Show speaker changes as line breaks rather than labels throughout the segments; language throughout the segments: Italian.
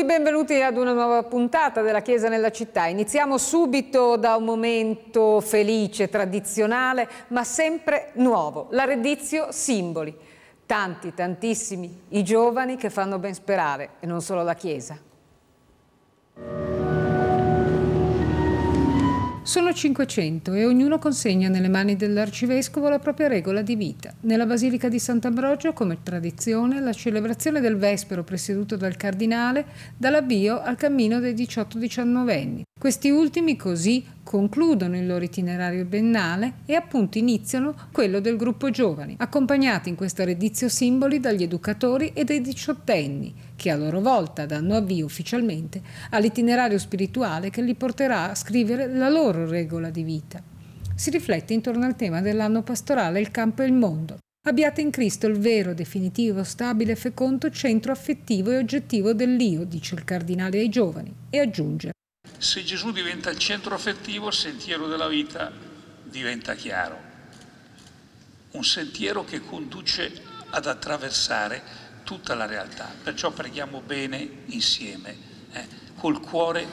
tutti, benvenuti ad una nuova puntata della Chiesa nella città. Iniziamo subito da un momento felice, tradizionale, ma sempre nuovo, la reddizio Simboli. Tanti, tantissimi i giovani che fanno ben sperare, e non solo la Chiesa. Sono 500 e ognuno consegna nelle mani dell'arcivescovo la propria regola di vita. Nella Basilica di Sant'Ambrogio, come tradizione, la celebrazione del Vespero presieduto dal Cardinale dà l'avvio al cammino dei 18-19 anni. Questi ultimi così concludono il loro itinerario biennale e appunto iniziano quello del gruppo giovani, accompagnati in questa redizio simboli dagli educatori e dai diciottenni, che a loro volta danno avvio ufficialmente all'itinerario spirituale che li porterà a scrivere la loro regola di vita. Si riflette intorno al tema dell'anno pastorale Il campo e il mondo. Abbiate in Cristo il vero, definitivo, stabile e fecondo centro affettivo e oggettivo dell'io, dice il cardinale ai giovani, e aggiunge.
Se Gesù diventa il centro affettivo, il sentiero della vita diventa chiaro. Un sentiero che conduce ad attraversare tutta la realtà. Perciò preghiamo bene insieme, eh, col cuore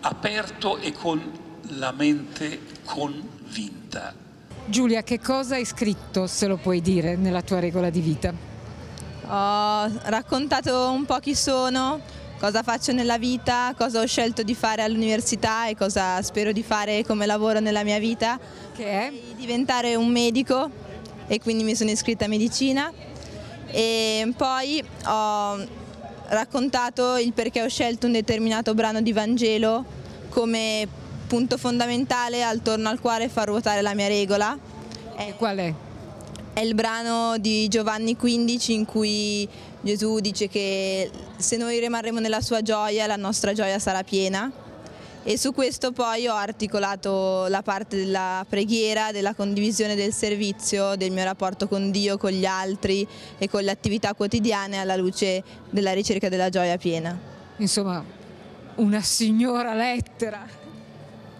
aperto e con la mente convinta.
Giulia, che cosa hai scritto, se lo puoi dire, nella tua regola di vita?
Ho raccontato un po' chi sono, cosa faccio nella vita, cosa ho scelto di fare all'università e cosa spero di fare come lavoro nella mia vita, che è diventare un medico e quindi mi sono iscritta a medicina e poi ho raccontato il perché ho scelto un determinato brano di Vangelo come punto fondamentale attorno al quale far ruotare la mia regola. E qual è? È il brano di Giovanni 15 in cui Gesù dice che se noi rimarremo nella sua gioia la nostra gioia sarà piena e su questo poi ho articolato la parte della preghiera, della condivisione del servizio, del mio rapporto con Dio, con gli altri e con le attività quotidiane alla luce della ricerca della gioia piena.
Insomma, una signora lettera.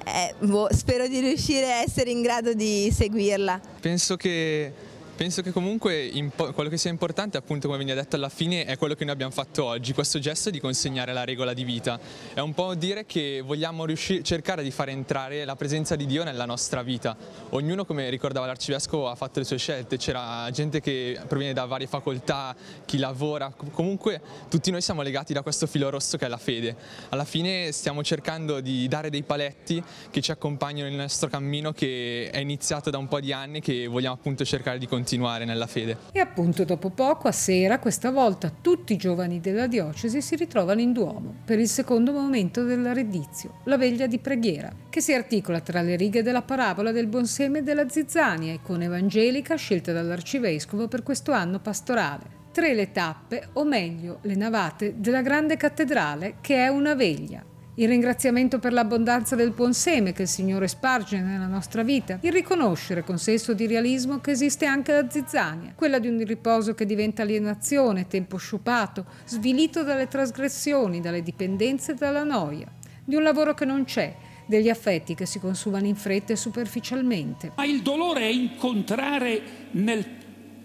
Eh, boh, spero di riuscire a essere in grado di seguirla.
Penso che Penso che comunque quello che sia importante, appunto come veniva detto alla fine, è quello che noi abbiamo fatto oggi, questo gesto di consegnare la regola di vita. È un po' dire che vogliamo cercare di far entrare la presenza di Dio nella nostra vita. Ognuno, come ricordava l'arcivescovo, ha fatto le sue scelte, c'era gente che proviene da varie facoltà, chi lavora, comunque tutti noi siamo legati da questo filo rosso che è la fede. Alla fine stiamo cercando di dare dei paletti che ci accompagnano nel nostro cammino che è iniziato da un po' di anni e che vogliamo appunto cercare di continuare continuare nella fede.
E appunto dopo poco, a sera, questa volta tutti i giovani della diocesi si ritrovano in Duomo per il secondo momento della reddizio, la veglia di preghiera, che si articola tra le righe della parabola del buon seme della zizzania, e con evangelica scelta dall'arcivescovo per questo anno pastorale. Tre le tappe, o meglio le navate, della grande cattedrale che è una veglia il ringraziamento per l'abbondanza del buon seme che il Signore sparge nella nostra vita, il riconoscere con senso di realismo che esiste anche la zizzania, quella di un riposo che diventa alienazione, tempo sciupato, svilito dalle trasgressioni, dalle dipendenze e dalla noia, di un lavoro che non c'è, degli affetti che si consumano in fretta e superficialmente.
Ma il dolore è incontrare nel,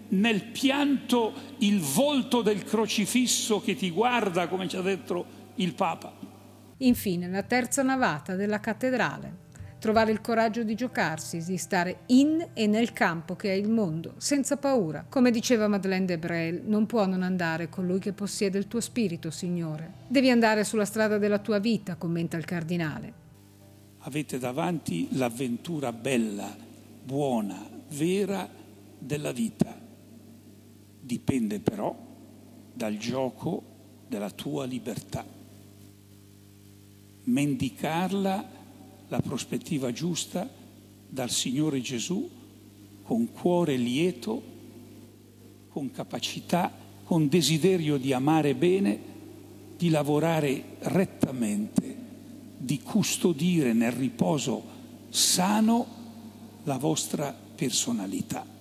nel pianto il volto del crocifisso che ti guarda, come ci ha detto
il Papa. Infine, la terza navata della cattedrale. Trovare il coraggio di giocarsi, di stare in e nel campo che è il mondo, senza paura. Come diceva Madeleine de Brel, non può non andare colui che possiede il tuo spirito, Signore. Devi andare sulla strada della tua vita, commenta il cardinale.
Avete davanti l'avventura bella, buona, vera della vita. Dipende però dal gioco della tua libertà mendicarla la prospettiva giusta dal Signore Gesù con cuore lieto, con capacità, con desiderio di amare bene, di lavorare rettamente, di custodire nel riposo sano la vostra personalità.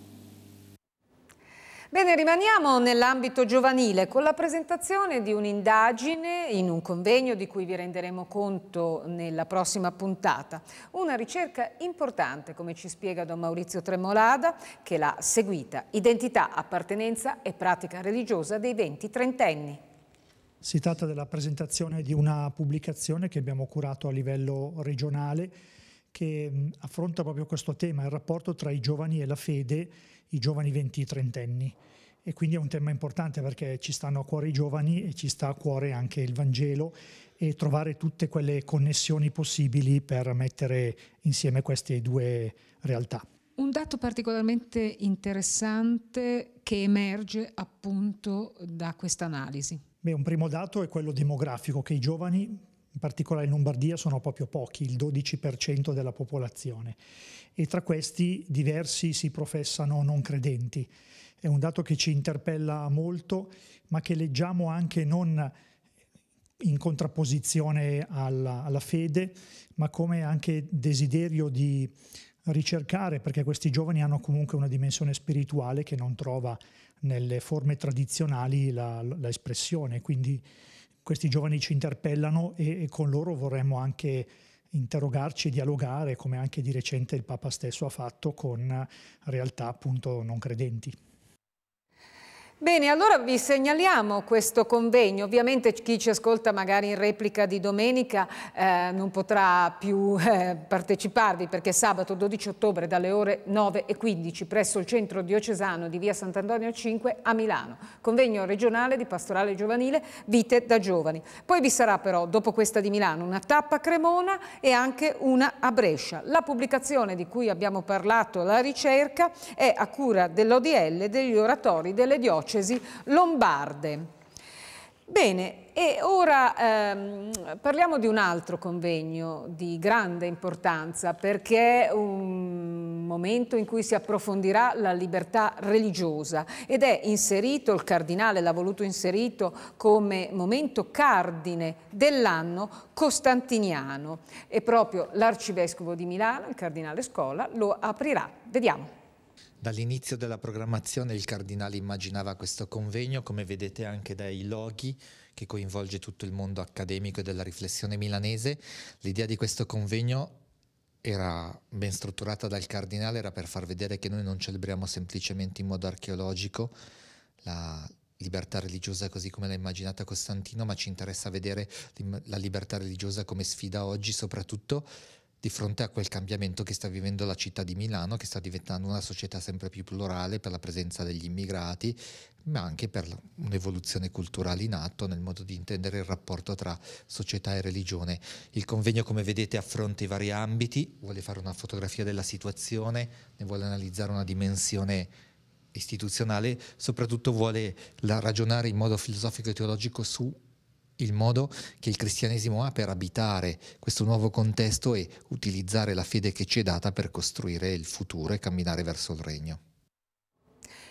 Bene, rimaniamo nell'ambito giovanile con la presentazione di un'indagine in un convegno di cui vi renderemo conto nella prossima puntata. Una ricerca importante, come ci spiega Don Maurizio Tremolada, che l'ha seguita. Identità, appartenenza e pratica religiosa dei 20 trentenni.
Si tratta della presentazione di una pubblicazione che abbiamo curato a livello regionale che affronta proprio questo tema, il rapporto tra i giovani e la fede i giovani 20-30 anni. E quindi è un tema importante perché ci stanno a cuore i giovani e ci sta a cuore anche il Vangelo e trovare tutte quelle connessioni possibili per mettere insieme queste due realtà.
Un dato particolarmente interessante che emerge appunto da questa analisi.
Beh, un primo dato è quello demografico, che i giovani in particolare in Lombardia sono proprio pochi, il 12% della popolazione, e tra questi diversi si professano non credenti. È un dato che ci interpella molto, ma che leggiamo anche non in contrapposizione alla, alla fede, ma come anche desiderio di ricercare, perché questi giovani hanno comunque una dimensione spirituale che non trova nelle forme tradizionali l'espressione, quindi questi giovani ci interpellano e, e con loro vorremmo anche interrogarci, e dialogare, come anche di recente il Papa stesso ha fatto con realtà appunto non credenti.
Bene, allora vi segnaliamo questo convegno. Ovviamente chi ci ascolta magari in replica di domenica eh, non potrà più eh, parteciparvi perché sabato 12 ottobre dalle ore 9.15 presso il centro diocesano di via Sant'Antonio 5 a Milano. Convegno regionale di pastorale giovanile Vite da Giovani. Poi vi sarà però, dopo questa di Milano, una tappa a Cremona e anche una a Brescia. La pubblicazione di cui abbiamo parlato, la ricerca, è a cura dell'ODL degli oratori delle diocesi diocesi lombarde. Bene, e ora ehm, parliamo di un altro convegno di grande importanza perché è un momento in cui si approfondirà la libertà religiosa ed è inserito, il cardinale l'ha voluto inserito come momento cardine dell'anno costantiniano e proprio l'arcivescovo di Milano, il cardinale Scola, lo aprirà. Vediamo.
Dall'inizio della programmazione il cardinale immaginava questo convegno, come vedete anche dai loghi, che coinvolge tutto il mondo accademico e della riflessione milanese. L'idea di questo convegno era ben strutturata dal cardinale, era per far vedere che noi non celebriamo semplicemente in modo archeologico la libertà religiosa così come l'ha immaginata Costantino, ma ci interessa vedere la libertà religiosa come sfida oggi, soprattutto di fronte a quel cambiamento che sta vivendo la città di Milano, che sta diventando una società sempre più plurale per la presenza degli immigrati, ma anche per un'evoluzione culturale in atto nel modo di intendere il rapporto tra società e religione. Il convegno, come vedete, affronta i vari ambiti, vuole fare una fotografia della situazione, ne vuole analizzare una dimensione istituzionale, soprattutto vuole ragionare in modo filosofico e teologico su il modo che il cristianesimo ha per abitare questo nuovo contesto e utilizzare la fede che ci è data per costruire il futuro e camminare verso il regno.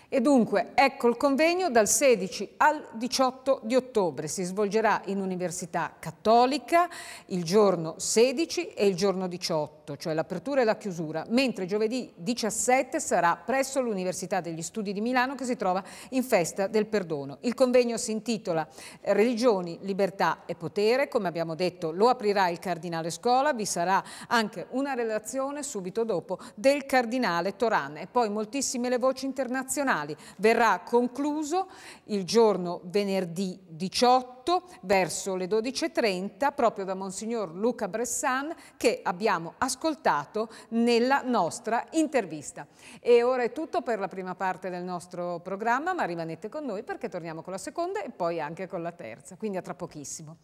E dunque, ecco il convegno dal 16 al 18 di ottobre. Si svolgerà in Università Cattolica il giorno 16 e il giorno 18 18, cioè l'apertura e la chiusura, mentre giovedì 17 sarà presso l'Università degli Studi di Milano che si trova in festa del perdono. Il convegno si intitola eh, Religioni, libertà e potere, come abbiamo detto lo aprirà il Cardinale Scola, vi sarà anche una relazione subito dopo del Cardinale Toran e poi moltissime le voci internazionali. Verrà concluso il giorno venerdì 18 verso le 12.30 proprio da Monsignor Luca Bressan che abbiamo ascoltato ascoltato nella nostra intervista. E ora è tutto per la prima parte del nostro programma, ma rimanete con noi perché torniamo con la seconda e poi anche con la terza, quindi a tra pochissimo.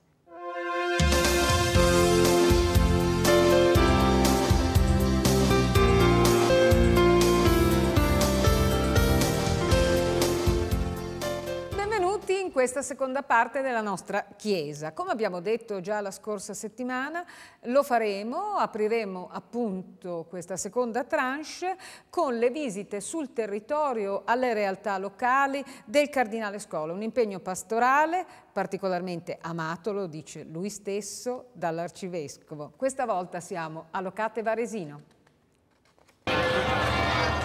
questa seconda parte della nostra Chiesa. Come abbiamo detto già la scorsa settimana, lo faremo, apriremo appunto questa seconda tranche con le visite sul territorio alle realtà locali del Cardinale Scola, un impegno pastorale particolarmente amato, lo dice lui stesso, dall'Arcivescovo. Questa volta siamo a Locate Varesino.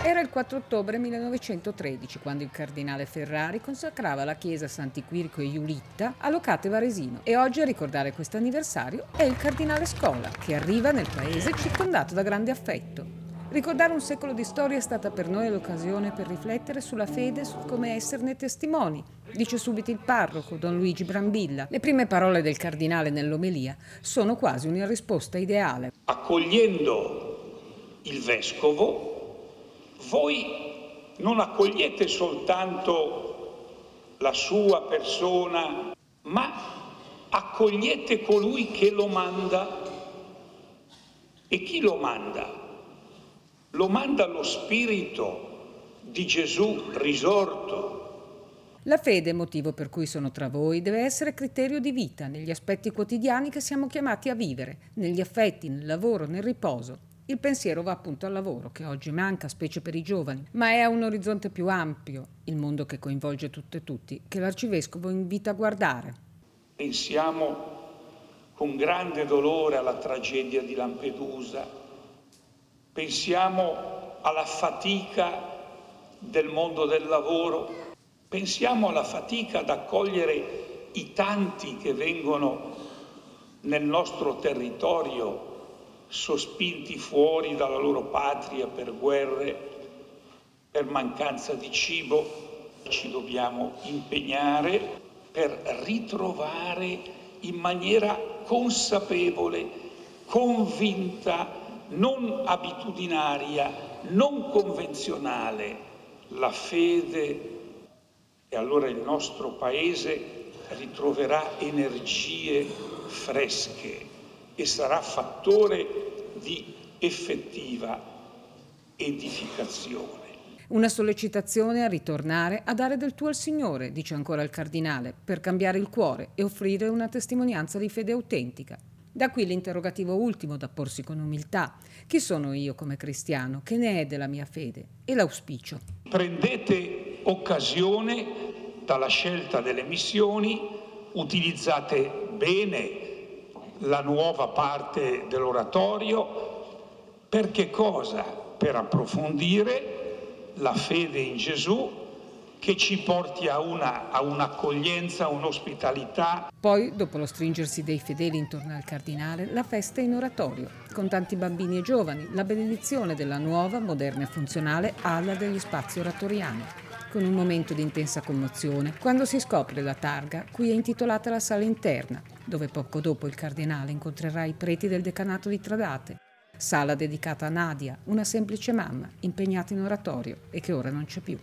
Era il 4 ottobre 1913 quando il cardinale Ferrari consacrava la chiesa Santi Quirico e Iulitta a Locate Varesino e oggi a ricordare questo anniversario è il cardinale Scola che arriva nel paese circondato da grande affetto. Ricordare un secolo di storia è stata per noi l'occasione per riflettere sulla fede e su come esserne testimoni, dice subito il parroco, don Luigi Brambilla. Le prime parole del cardinale nell'omelia sono quasi una risposta ideale.
Accogliendo il vescovo, voi non accogliete soltanto la sua persona, ma accogliete colui che lo manda. E chi lo manda? Lo manda lo Spirito di Gesù risorto.
La fede, motivo per cui sono tra voi, deve essere criterio di vita negli aspetti quotidiani che siamo chiamati a vivere, negli affetti, nel lavoro, nel riposo, il pensiero va appunto al lavoro, che oggi manca, specie per i giovani, ma è a un orizzonte più ampio, il mondo che coinvolge tutte e tutti, che l'arcivescovo invita a guardare.
Pensiamo con grande dolore alla tragedia di Lampedusa, pensiamo alla fatica del mondo del lavoro, pensiamo alla fatica ad accogliere i tanti che vengono nel nostro territorio sospinti fuori dalla loro patria per guerre, per mancanza di cibo. Ci dobbiamo impegnare per ritrovare in maniera consapevole, convinta, non abitudinaria, non convenzionale la fede e allora il nostro Paese ritroverà energie fresche e sarà fattore di effettiva edificazione.
Una sollecitazione a ritornare a dare del tuo al Signore, dice ancora il Cardinale, per cambiare il cuore e offrire una testimonianza di fede autentica. Da qui l'interrogativo ultimo da porsi con umiltà. Chi sono io come cristiano? Che ne è della mia fede? E l'auspicio.
Prendete occasione dalla scelta delle missioni, utilizzate bene la nuova parte dell'oratorio per che cosa? Per approfondire la fede in Gesù che ci porti a, una, a un'accoglienza, un'ospitalità.
Poi, dopo lo stringersi dei fedeli intorno al cardinale, la festa in oratorio, con tanti bambini e giovani, la benedizione della nuova, moderna e funzionale ala degli spazi oratoriani con un momento di intensa commozione, quando si scopre la targa cui è intitolata la sala interna, dove poco dopo il cardinale incontrerà i preti del decanato di Tradate, sala dedicata a Nadia, una semplice mamma impegnata in oratorio e che ora non c'è più.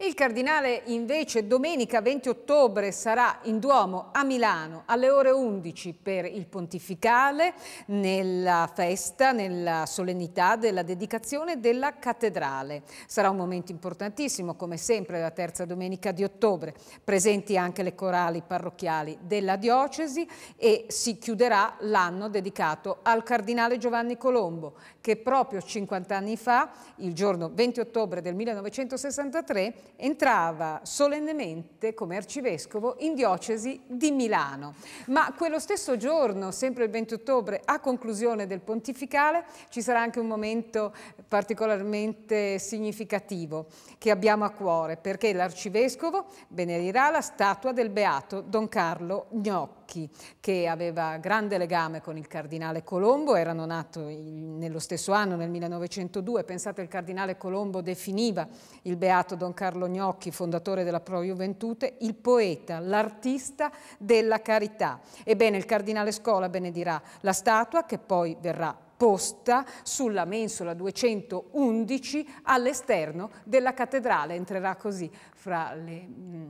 Il cardinale invece domenica 20 ottobre sarà in Duomo a Milano alle ore 11 per il pontificale nella festa, nella solennità della dedicazione della cattedrale. Sarà un momento importantissimo come sempre la terza domenica di ottobre, presenti anche le corali parrocchiali della diocesi e si chiuderà l'anno dedicato al cardinale Giovanni Colombo che proprio 50 anni fa, il giorno 20 ottobre del 1963, entrava solennemente come arcivescovo in diocesi di Milano. Ma quello stesso giorno, sempre il 20 ottobre, a conclusione del pontificale, ci sarà anche un momento particolarmente significativo che abbiamo a cuore, perché l'arcivescovo benedirà la statua del beato Don Carlo Gnocchi. Gnocchi, che aveva grande legame con il cardinale Colombo, erano nati nello stesso anno, nel 1902. Pensate, il cardinale Colombo definiva il beato Don Carlo Gnocchi, fondatore della Pro Juventute, il poeta, l'artista della carità. Ebbene, il cardinale Scola benedirà la statua che poi verrà posta sulla mensola 211 all'esterno della cattedrale. Entrerà così fra le mm,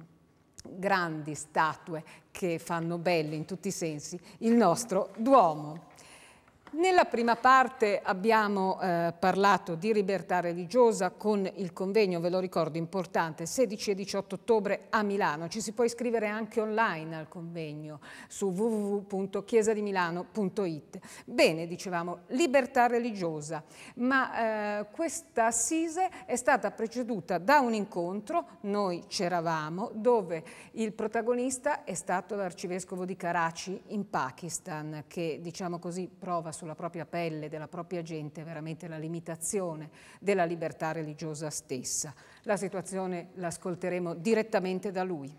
grandi statue che fanno belli in tutti i sensi il nostro Duomo. Nella prima parte abbiamo eh, parlato di libertà religiosa con il convegno, ve lo ricordo, importante, 16 e 18 ottobre a Milano. Ci si può iscrivere anche online al convegno su www.chiesadimilano.it. Bene, dicevamo, libertà religiosa, ma eh, questa assise è stata preceduta da un incontro, noi c'eravamo, dove il protagonista è stato l'arcivescovo di Karachi in Pakistan, che diciamo così prova sulla propria pelle, della propria gente, veramente la limitazione della libertà religiosa stessa. La situazione l'ascolteremo direttamente da lui.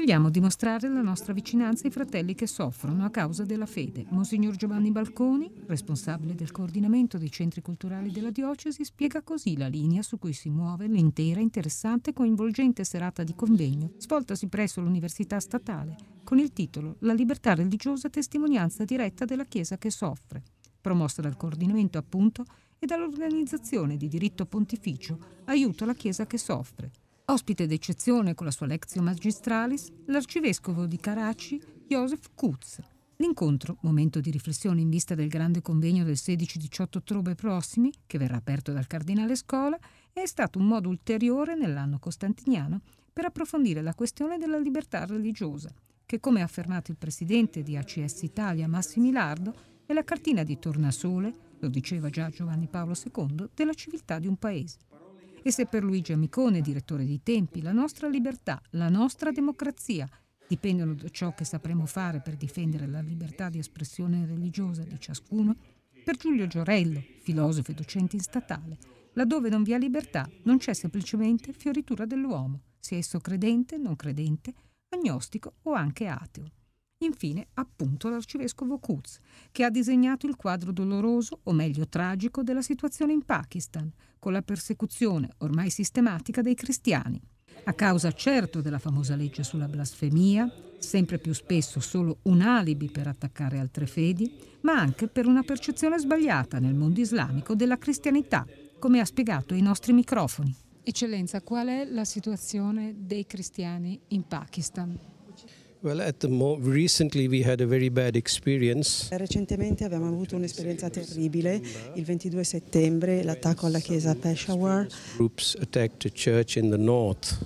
Vogliamo dimostrare la nostra vicinanza ai fratelli che soffrono a causa della fede. Monsignor Giovanni Balconi, responsabile del coordinamento dei centri culturali della diocesi, spiega così la linea su cui si muove l'intera interessante e coinvolgente serata di convegno svoltasi presso l'Università Statale con il titolo La libertà religiosa testimonianza diretta della Chiesa che soffre, promossa dal coordinamento appunto e dall'organizzazione di diritto pontificio Aiuto alla Chiesa che soffre Ospite d'eccezione con la sua Lectio Magistralis, l'arcivescovo di Karachi, Joseph Kutz. L'incontro, momento di riflessione in vista del grande convegno del 16-18 ottobre prossimi, che verrà aperto dal cardinale Scola, è stato un modo ulteriore nell'anno costantiniano per approfondire la questione della libertà religiosa, che come ha affermato il presidente di ACS Italia Massimo Lardo, è la cartina di tornasole, lo diceva già Giovanni Paolo II, della civiltà di un paese. E se per Luigi Amicone, direttore dei Tempi, la nostra libertà, la nostra democrazia dipendono da ciò che sapremo fare per difendere la libertà di espressione religiosa di ciascuno, per Giulio Giorello, filosofo e docente in statale, laddove non vi è libertà non c'è semplicemente fioritura dell'uomo, sia esso credente, non credente, agnostico o anche ateo. Infine, appunto, l'arcivescovo Kuz, che ha disegnato il quadro doloroso, o meglio tragico, della situazione in Pakistan, con la persecuzione ormai sistematica dei cristiani. A causa certo della famosa legge sulla blasfemia, sempre più spesso solo un alibi per attaccare altre fedi, ma anche per una percezione sbagliata nel mondo islamico della cristianità, come ha spiegato i nostri microfoni. Eccellenza, qual è la situazione dei cristiani in Pakistan?
Well, Recentemente
abbiamo
avuto un'esperienza terribile, il 22 settembre l'attacco alla chiesa a Peshawar.
Groups attacked a church in the north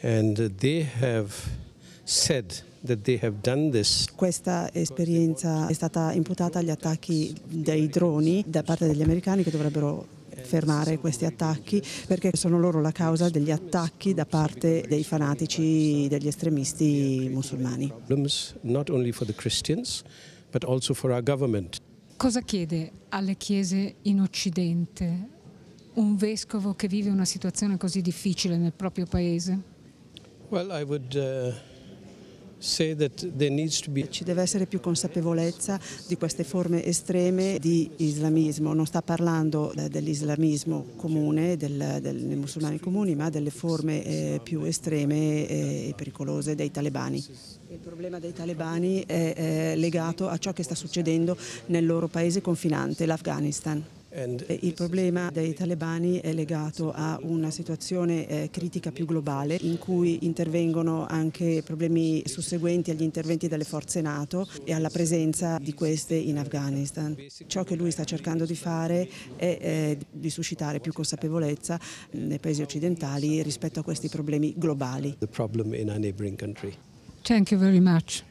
and they have said
questa esperienza è stata imputata agli attacchi dei droni da parte degli americani che dovrebbero fermare questi attacchi perché sono loro la causa degli attacchi da parte dei fanatici degli
estremisti musulmani. Not only for the Christians, but also for our government.
Cosa chiede alle chiese in Occidente un vescovo che vive una situazione così difficile nel proprio paese?
Well, I would uh... Ci
deve essere più consapevolezza di queste
forme estreme di islamismo, non sta parlando eh, dell'islamismo comune, del, del, dei musulmani comuni, ma delle forme eh, più estreme eh, e pericolose dei talebani. Il problema dei talebani è eh, legato a ciò che sta succedendo nel loro paese confinante, l'Afghanistan. Eh, il problema dei talebani è legato a una situazione eh, critica più globale in cui intervengono anche problemi susseguenti agli interventi delle forze NATO e alla presenza di queste in Afghanistan. Ciò che lui sta cercando di fare è eh, di suscitare più consapevolezza nei paesi occidentali rispetto a questi problemi globali.
Thank you very much.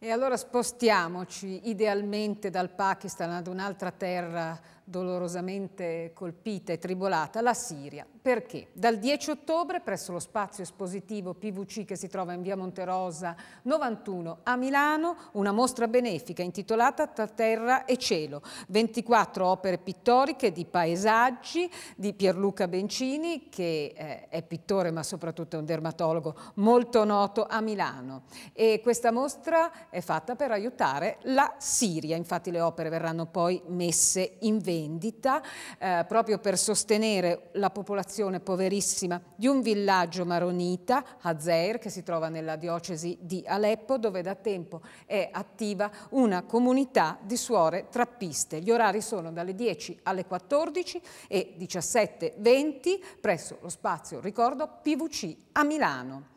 E allora spostiamoci idealmente dal Pakistan ad un'altra terra dolorosamente colpita e tribolata, la Siria. Perché? Dal 10 ottobre presso lo spazio espositivo PVC che si trova in via Monterosa 91 a Milano una mostra benefica intitolata Tra terra e cielo, 24 opere pittoriche di paesaggi di Pierluca Bencini che eh, è pittore ma soprattutto è un dermatologo molto noto a Milano e questa mostra è fatta per aiutare la Siria, infatti le opere verranno poi messe in vendita vendita eh, proprio per sostenere la popolazione poverissima di un villaggio maronita, Hazair, che si trova nella diocesi di Aleppo, dove da tempo è attiva una comunità di suore trappiste. Gli orari sono dalle 10 alle 14 e 17.20 presso lo spazio, ricordo, PVC a Milano.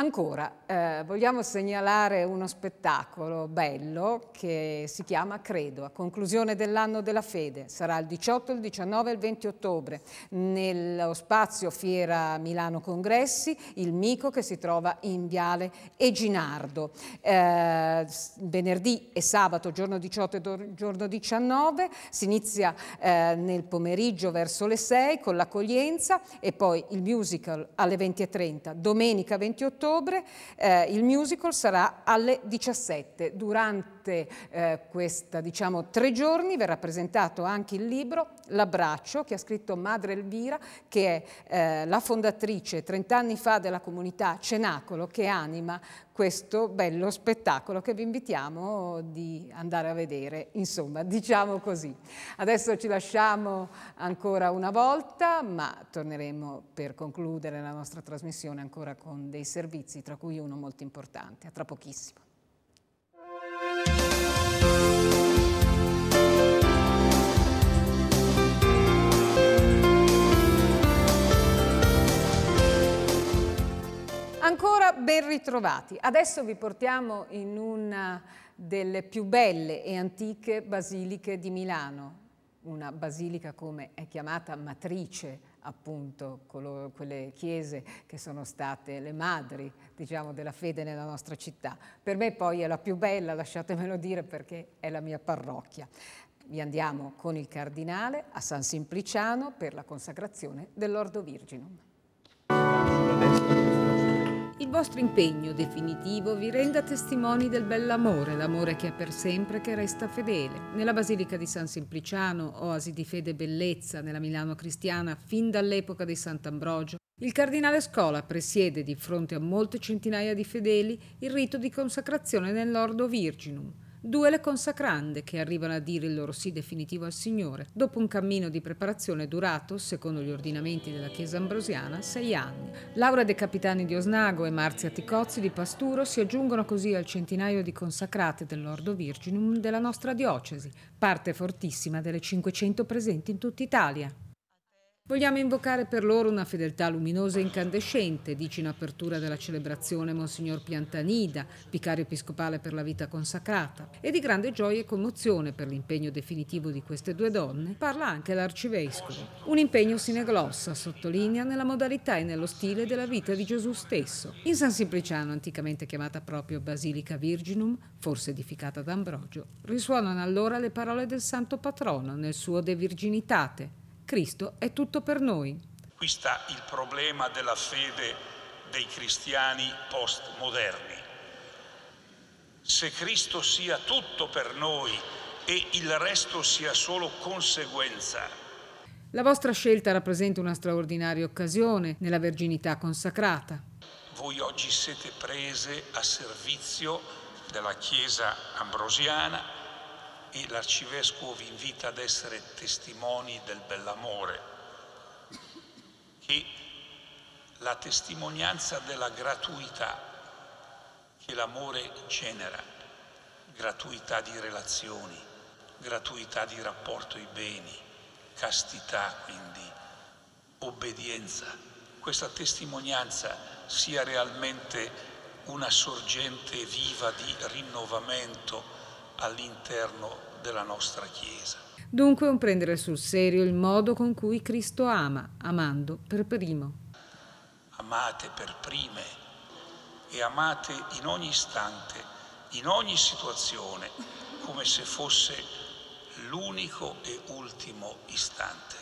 Ancora, eh, vogliamo segnalare uno spettacolo bello che si chiama Credo, a conclusione dell'anno della fede. Sarà il 18, il 19 e il 20 ottobre nello spazio Fiera Milano Congressi, il Mico che si trova in Viale Eginardo. Eh, venerdì e sabato, giorno 18 e giorno 19, si inizia eh, nel pomeriggio verso le 6 con l'accoglienza e poi il musical alle 20.30. Domenica 20 ottobre ottobre, eh, il musical sarà alle 17. Durante eh, questi diciamo, tre giorni verrà presentato anche il libro L'abbraccio che ha scritto Madre Elvira, che è eh, la fondatrice 30 anni fa della comunità Cenacolo che anima questo bello spettacolo che vi invitiamo di andare a vedere, insomma, diciamo così. Adesso ci lasciamo ancora una volta, ma torneremo per concludere la nostra trasmissione ancora con dei servizi, tra cui uno molto importante. A tra pochissimo. Ancora ben ritrovati. Adesso vi portiamo in una delle più belle e antiche basiliche di Milano, una basilica come è chiamata matrice appunto quelle chiese che sono state le madri diciamo, della fede nella nostra città. Per me poi è la più bella, lasciatemelo dire, perché è la mia parrocchia. Vi andiamo con il cardinale a San Simpliciano per la consacrazione dell'Ordo Virginum. Il vostro impegno definitivo vi renda testimoni del bell'amore, l'amore che è per sempre e che resta fedele. Nella Basilica di San Simpliciano, oasi di fede e bellezza nella Milano cristiana fin dall'epoca di Sant'Ambrogio, il cardinale Scola presiede di fronte a molte centinaia di fedeli il rito di consacrazione nell'ordo virginum due le consacrande che arrivano a dire il loro sì definitivo al Signore, dopo un cammino di preparazione durato, secondo gli ordinamenti della Chiesa ambrosiana, sei anni. Laura De Capitani di Osnago e Marzia Ticozzi di Pasturo si aggiungono così al centinaio di consacrate dell'Ordo Virginum della nostra diocesi, parte fortissima delle 500 presenti in tutta Italia. Vogliamo invocare per loro una fedeltà luminosa e incandescente, dice in apertura della celebrazione Monsignor Piantanida, vicario episcopale per la vita consacrata. E di grande gioia e commozione per l'impegno definitivo di queste due donne parla anche l'arcivescovo. Un impegno sineglossa, sottolinea, nella modalità e nello stile della vita di Gesù stesso. In San Simpliciano, anticamente chiamata proprio Basilica Virginum, forse edificata ad Ambrogio, risuonano allora le parole del santo patrono nel suo De Virginitate Cristo è tutto per noi.
Qui sta il problema della fede dei cristiani postmoderni. Se Cristo sia tutto per noi e il resto sia solo conseguenza,
la vostra scelta rappresenta una straordinaria occasione nella verginità consacrata.
Voi oggi siete prese a servizio della Chiesa ambrosiana, l'arcivescovo vi invita ad essere testimoni del bell'amore, che la testimonianza della gratuità che l'amore genera, gratuità di relazioni, gratuità di rapporto ai beni, castità quindi, obbedienza. Questa testimonianza sia realmente una sorgente viva di rinnovamento, all'interno della nostra Chiesa.
Dunque un prendere sul serio il modo con cui Cristo ama, amando per primo.
Amate per prime e amate in ogni istante, in ogni situazione, come se fosse l'unico e ultimo istante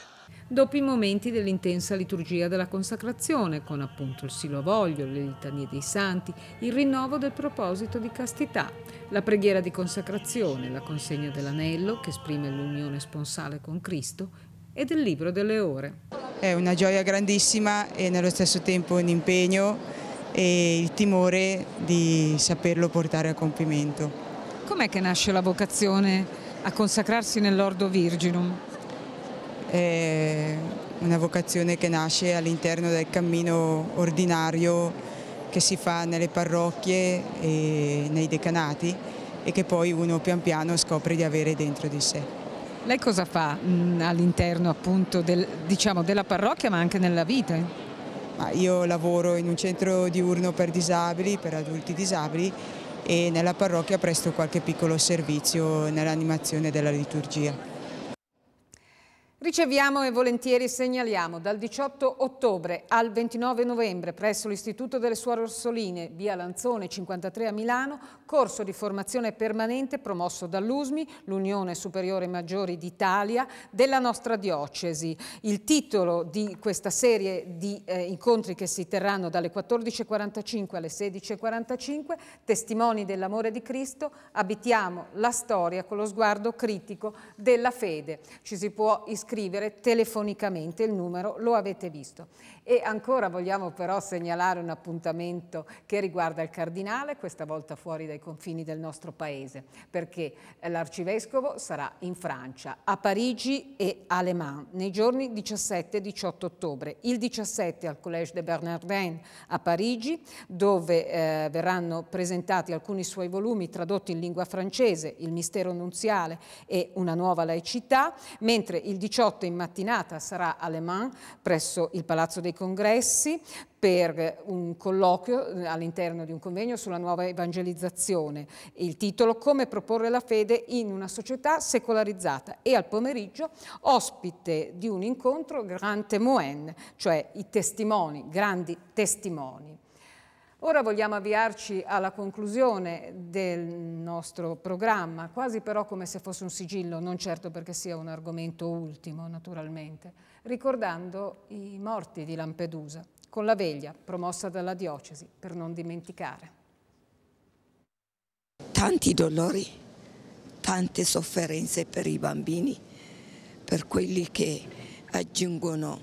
dopo i momenti dell'intensa liturgia della consacrazione, con appunto il silo voglio, le litanie dei santi, il rinnovo del proposito di castità, la preghiera di consacrazione, la consegna dell'anello che esprime l'unione sponsale con Cristo e del libro delle ore. È una gioia grandissima e nello stesso tempo
un impegno e il timore di saperlo portare a compimento.
Com'è che nasce la vocazione a consacrarsi nell'ordo virginum?
è una vocazione che nasce all'interno del cammino ordinario che si fa nelle parrocchie e nei decanati e che poi uno pian piano scopre di avere dentro di sé.
Lei cosa fa mm, all'interno appunto del, diciamo, della parrocchia ma anche nella vita?
Ma io lavoro in un centro diurno per disabili, per adulti disabili e nella parrocchia presto qualche piccolo servizio nell'animazione della liturgia.
Riceviamo e volentieri segnaliamo dal 18 ottobre al 29 novembre presso l'Istituto delle Suore Orsoline, via Lanzone 53 a Milano, corso di formazione permanente promosso dall'USMI, l'Unione Superiore Maggiori d'Italia, della nostra diocesi. Il titolo di questa serie di eh, incontri che si terranno dalle 14.45 alle 16.45, Testimoni dell'amore di Cristo, abitiamo la storia con lo sguardo critico della fede. Ci si può iscrivere scrivere telefonicamente, il numero lo avete visto. E ancora vogliamo però segnalare un appuntamento che riguarda il Cardinale, questa volta fuori dai confini del nostro Paese, perché l'Arcivescovo sarà in Francia, a Parigi e a Le Mans, nei giorni 17 e 18 ottobre. Il 17 al Collège de Bernardin a Parigi, dove eh, verranno presentati alcuni suoi volumi tradotti in lingua francese, Il mistero nunziale e una nuova laicità, mentre il 18 18 in mattinata sarà a Le Mans presso il Palazzo dei Congressi per un colloquio eh, all'interno di un convegno sulla nuova evangelizzazione. Il titolo Come proporre la fede in una società secolarizzata e al pomeriggio ospite di un incontro Grand Moen, cioè i testimoni, grandi testimoni. Ora vogliamo avviarci alla conclusione del nostro programma, quasi però come se fosse un sigillo, non certo perché sia un argomento ultimo naturalmente, ricordando i morti di Lampedusa, con la veglia promossa dalla diocesi, per non dimenticare.
Tanti dolori, tante sofferenze per i bambini, per
quelli che aggiungono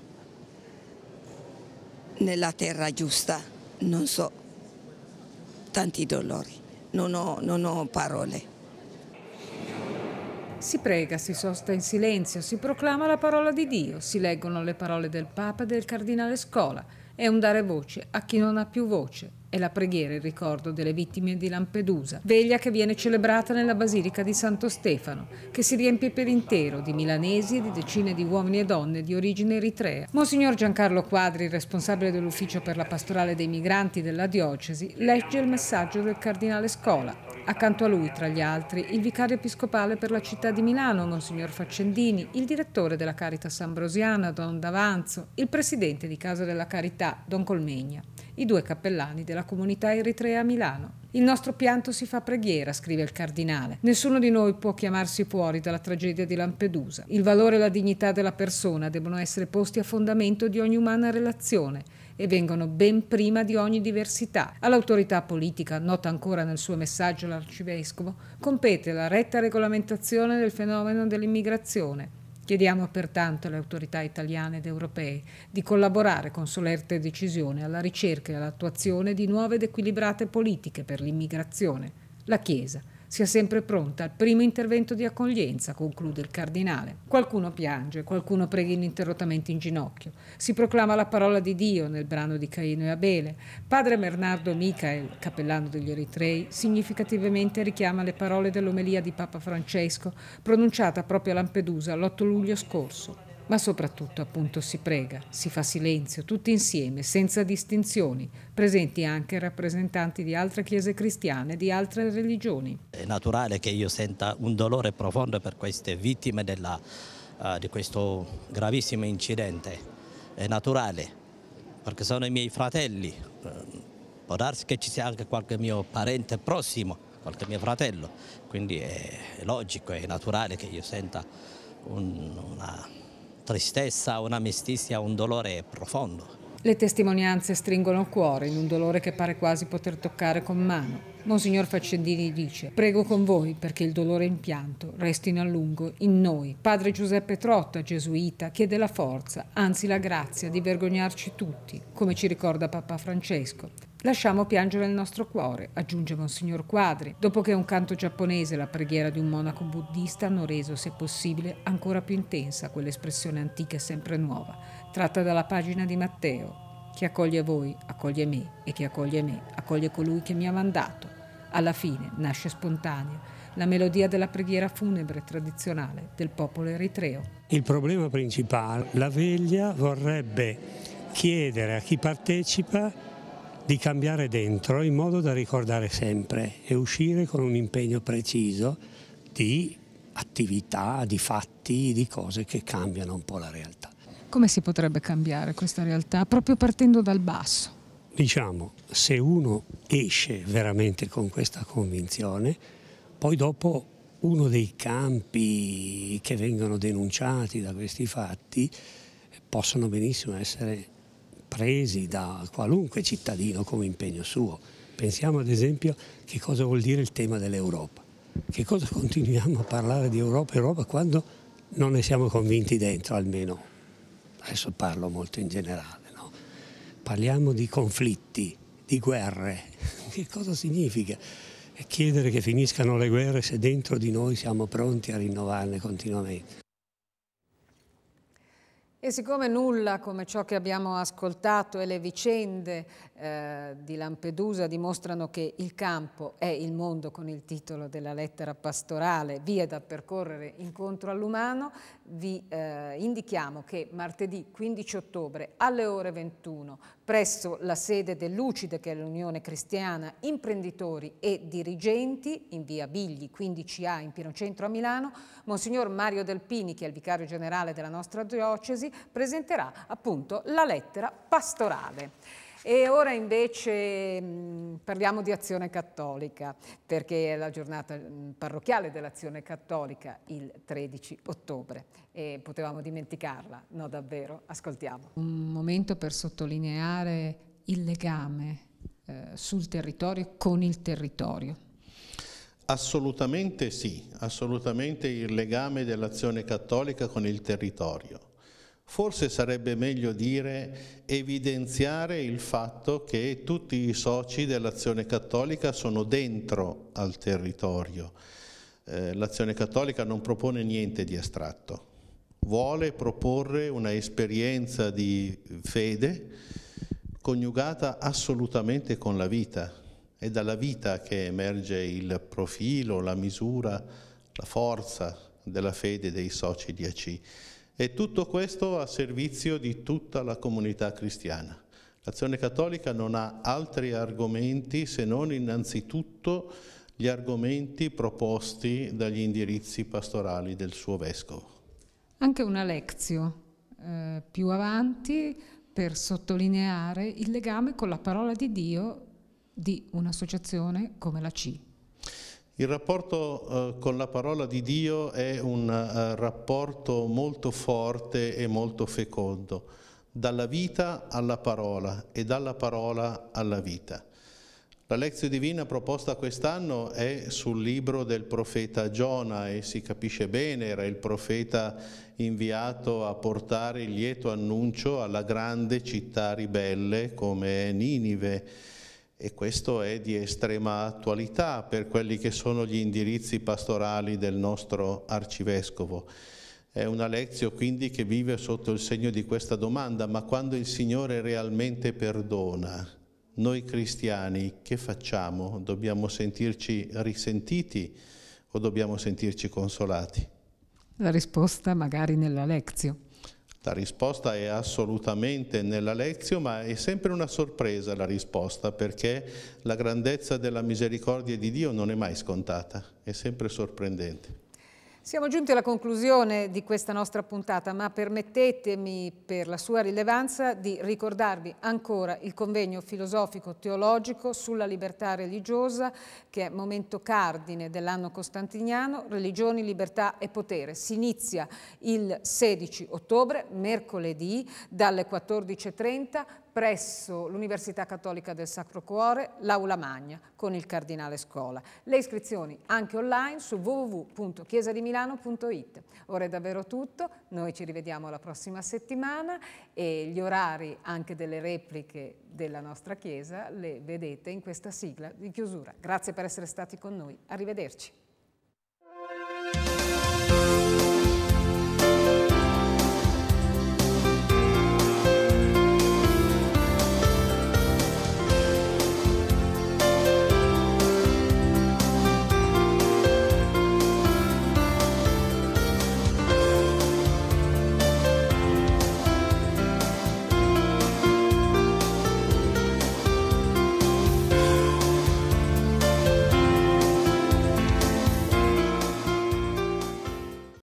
nella terra giusta, non so tanti dolori, non ho, non ho parole. Si prega, si sosta in silenzio, si proclama la parola di Dio, si leggono le parole del Papa e del Cardinale Scola. È un dare voce a chi non ha più voce, e la preghiera in ricordo delle vittime di Lampedusa, veglia che viene celebrata nella Basilica di Santo Stefano, che si riempie per intero di milanesi e di decine di uomini e donne di origine eritrea. Monsignor Giancarlo Quadri, responsabile dell'ufficio per la pastorale dei migranti della diocesi, legge il messaggio del cardinale Scola, Accanto a lui, tra gli altri, il vicario episcopale per la città di Milano, Monsignor Faccendini, il direttore della Caritas Ambrosiana, Don D'Avanzo, il presidente di Casa della Carità, Don Colmegna, i due cappellani della comunità eritrea a Milano. Il nostro pianto si fa preghiera, scrive il cardinale. Nessuno di noi può chiamarsi fuori dalla tragedia di Lampedusa. Il valore e la dignità della persona devono essere posti a fondamento di ogni umana relazione e vengono ben prima di ogni diversità. All'autorità politica, nota ancora nel suo messaggio l'arcivescovo, compete la retta regolamentazione del fenomeno dell'immigrazione. Chiediamo pertanto alle autorità italiane ed europee di collaborare con solerte decisione alla ricerca e all'attuazione di nuove ed equilibrate politiche per l'immigrazione. La Chiesa sia sempre pronta al primo intervento di accoglienza, conclude il cardinale. Qualcuno piange, qualcuno prega ininterrottamente in ginocchio. Si proclama la parola di Dio nel brano di Caino e Abele. Padre Bernardo Michael, cappellano degli Eritrei, significativamente richiama le parole dell'omelia di Papa Francesco, pronunciata proprio a Lampedusa l'8 luglio scorso ma soprattutto appunto si prega, si fa silenzio, tutti insieme, senza distinzioni, presenti anche rappresentanti di altre chiese cristiane, di altre religioni.
È naturale che io senta un dolore profondo per queste vittime della, uh, di questo gravissimo incidente, è naturale, perché sono i miei fratelli, eh, può darsi che ci sia anche qualche mio parente prossimo, qualche mio fratello, quindi è logico, è naturale che io senta un, una tristezza, una mestizia, un dolore profondo.
Le testimonianze stringono il cuore in un dolore che pare quasi poter toccare con mano. Monsignor Faccendini dice, prego con voi perché il dolore in pianto restino a lungo in noi. Padre Giuseppe Trotta, gesuita, chiede la forza, anzi la grazia di vergognarci tutti, come ci ricorda Papa Francesco. Lasciamo piangere il nostro cuore, aggiunge Monsignor Quadri, dopo che un canto giapponese e la preghiera di un monaco buddista hanno reso, se possibile, ancora più intensa quell'espressione antica e sempre nuova, tratta dalla pagina di Matteo. Chi accoglie voi, accoglie me, e chi accoglie me, accoglie colui che mi ha mandato. Alla fine nasce spontanea la melodia della preghiera funebre tradizionale del popolo eritreo.
Il problema principale, la veglia vorrebbe chiedere a chi partecipa di cambiare dentro in modo da ricordare sempre e uscire con un impegno preciso di attività, di fatti, di cose che cambiano un po' la realtà.
Come si potrebbe cambiare questa realtà proprio partendo dal basso?
Diciamo, se uno esce veramente con questa convinzione, poi dopo uno dei campi che vengono denunciati da questi fatti possono benissimo essere presi da qualunque cittadino come impegno suo. Pensiamo ad esempio che cosa vuol dire il tema dell'Europa. Che cosa continuiamo a parlare di Europa, Europa quando non ne siamo convinti dentro almeno. Adesso parlo molto in generale. No? Parliamo di conflitti, di guerre. Che cosa significa? È chiedere che finiscano le guerre se dentro di noi siamo pronti a rinnovarle continuamente.
E siccome nulla come ciò che abbiamo ascoltato e le vicende eh, di Lampedusa dimostrano che il campo è il mondo con il titolo della lettera pastorale via da percorrere incontro all'umano, vi eh, indichiamo che martedì 15 ottobre alle ore 21 presso la sede dell'UCIDE che è l'Unione Cristiana Imprenditori e Dirigenti in via Bigli 15A in pieno centro a Milano, Monsignor Mario Delpini che è il vicario generale della nostra diocesi presenterà appunto la lettera pastorale. E ora invece mm, parliamo di Azione Cattolica, perché è la giornata mm, parrocchiale dell'Azione Cattolica il 13 ottobre e potevamo dimenticarla, no davvero, ascoltiamo. Un momento per sottolineare il legame eh, sul territorio con il territorio.
Assolutamente sì, assolutamente il legame dell'azione cattolica con il territorio. Forse sarebbe meglio dire evidenziare il fatto che tutti i soci dell'azione cattolica sono dentro al territorio. Eh, l'azione cattolica non propone niente di astratto, vuole proporre una esperienza di fede coniugata assolutamente con la vita. È dalla vita che emerge il profilo, la misura, la forza della fede dei soci di AC. E tutto questo a servizio di tutta la comunità cristiana. L'azione cattolica non ha altri argomenti se non innanzitutto gli argomenti proposti dagli indirizzi pastorali del suo vescovo.
Anche una lezione eh, più avanti per sottolineare il legame con la parola di Dio di un'associazione come la C.
Il rapporto eh, con la parola di Dio è un eh, rapporto molto forte e molto fecondo, dalla vita alla parola e dalla parola alla vita. La lezione divina proposta quest'anno è sul libro del profeta Giona e si capisce bene, era il profeta inviato a portare il lieto annuncio alla grande città ribelle come Ninive e questo è di estrema attualità per quelli che sono gli indirizzi pastorali del nostro arcivescovo. È una lezio quindi che vive sotto il segno di questa domanda, ma quando il Signore realmente perdona, noi cristiani che facciamo? Dobbiamo sentirci risentiti o dobbiamo sentirci consolati?
La risposta magari nella lezio.
La risposta è assolutamente nella lezione, ma è sempre una sorpresa la risposta, perché la grandezza della misericordia di Dio non è mai scontata, è sempre sorprendente.
Siamo giunti alla conclusione di questa nostra puntata, ma permettetemi, per la sua rilevanza, di ricordarvi ancora il convegno filosofico-teologico sulla libertà religiosa, che è momento cardine dell'anno costantiniano, Religioni, Libertà e Potere. Si inizia il 16 ottobre, mercoledì, dalle 14.30 presso l'Università Cattolica del Sacro Cuore, l'Aula Magna, con il Cardinale Scola. Le iscrizioni anche online su www.chiesadimilano.it. Ora è davvero tutto, noi ci rivediamo la prossima settimana e gli orari anche delle repliche della nostra Chiesa le vedete in questa sigla di chiusura. Grazie per essere stati con noi, arrivederci.